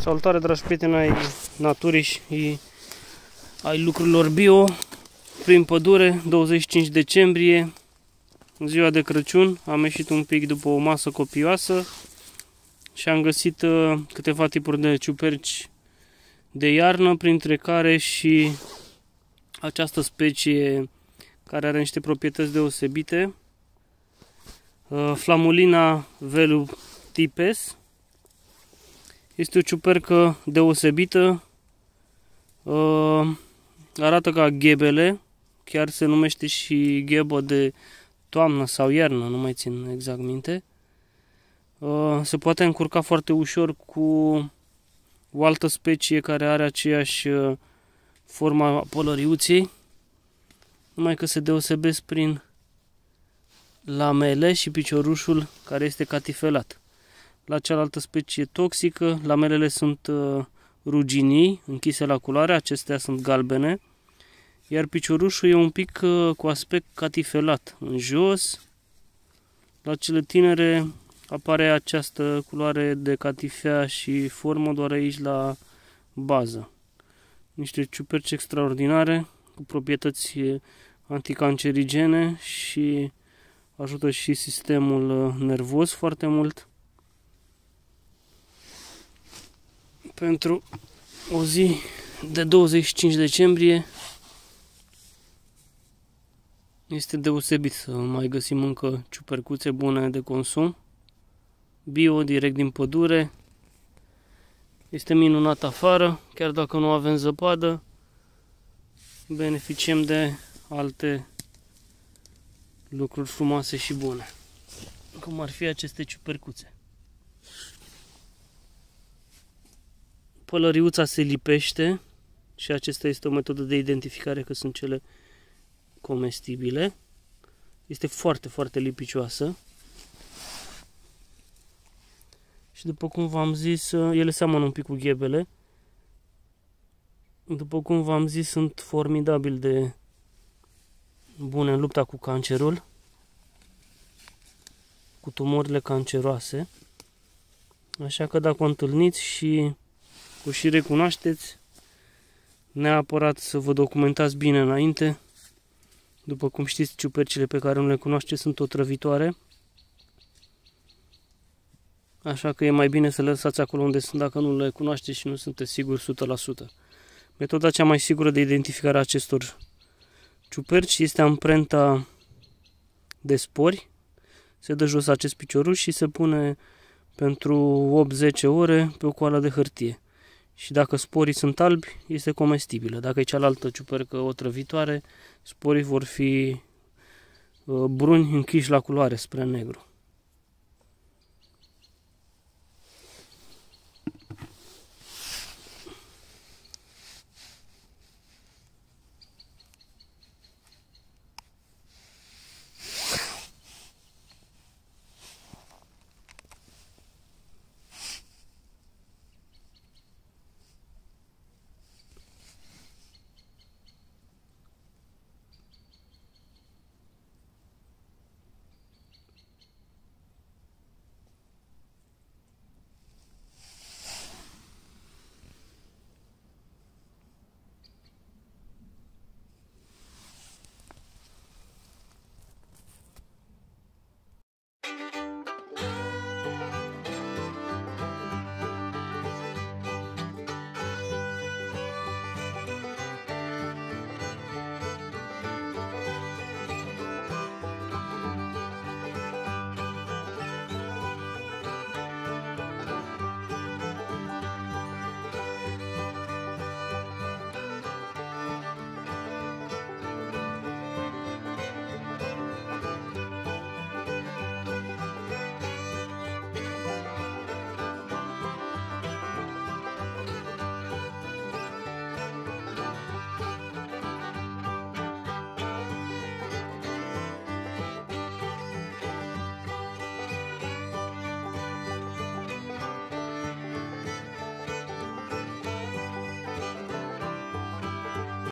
Salutare, dragi prieteni ai naturii și ai lucrurilor bio. Prin pădure, 25 decembrie, ziua de Crăciun. Am ieșit un pic după o masă copioasă și am găsit uh, câteva tipuri de ciuperci de iarnă, printre care și această specie care are niște proprietăți deosebite. Uh, Flamulina velutipes, este o ciupercă deosebită, uh, arată ca ghebele, chiar se numește și ghebă de toamnă sau iarnă, nu mai țin exact minte. Uh, se poate încurca foarte ușor cu o altă specie care are aceeași uh, forma pălăriuței, numai că se deosebesc prin lamele și piciorușul care este catifelat la cealaltă specie toxică. Lamelele sunt uh, ruginii, închise la culoare, acestea sunt galbene. Iar piciorușul e un pic uh, cu aspect catifelat în jos. La cele tinere apare această culoare de catifea și formă doar aici la bază. Niște ciuperci extraordinare cu proprietăți uh, anticancerigene și ajută și sistemul nervos foarte mult. pentru o zi de 25 decembrie. Este deosebit să mai găsim încă ciupercuțe bune de consum. Bio, direct din pădure. Este minunat afară, chiar dacă nu avem zăpadă. Beneficiem de alte lucruri frumoase și bune. Cum ar fi aceste ciupercuțe. Pălăriuța se lipește și acesta este o metodă de identificare că sunt cele comestibile. Este foarte, foarte lipicioasă. Și după cum v-am zis, ele seamănă un pic cu ghebele. După cum v-am zis, sunt formidabil de bune în lupta cu cancerul, cu tumorile canceroase. Așa că dacă o întâlniți și o și recunoașteți. Neapărat să vă documentați bine înainte. După cum știți, ciupercile pe care nu le cunoașteți sunt otrăvitoare. Așa că e mai bine să le lăsați acolo unde sunt dacă nu le cunoașteți și nu sunteți siguri 100%. Metoda cea mai sigură de identificare a acestor ciuperci este amprenta de spori. Se dă jos acest picioruș și se pune pentru 8-10 ore pe o coală de hârtie și dacă sporii sunt albi, este comestibilă. Dacă e cealaltă ciupercă otrăvitoare, sporii vor fi uh, bruni închiși la culoare spre negru.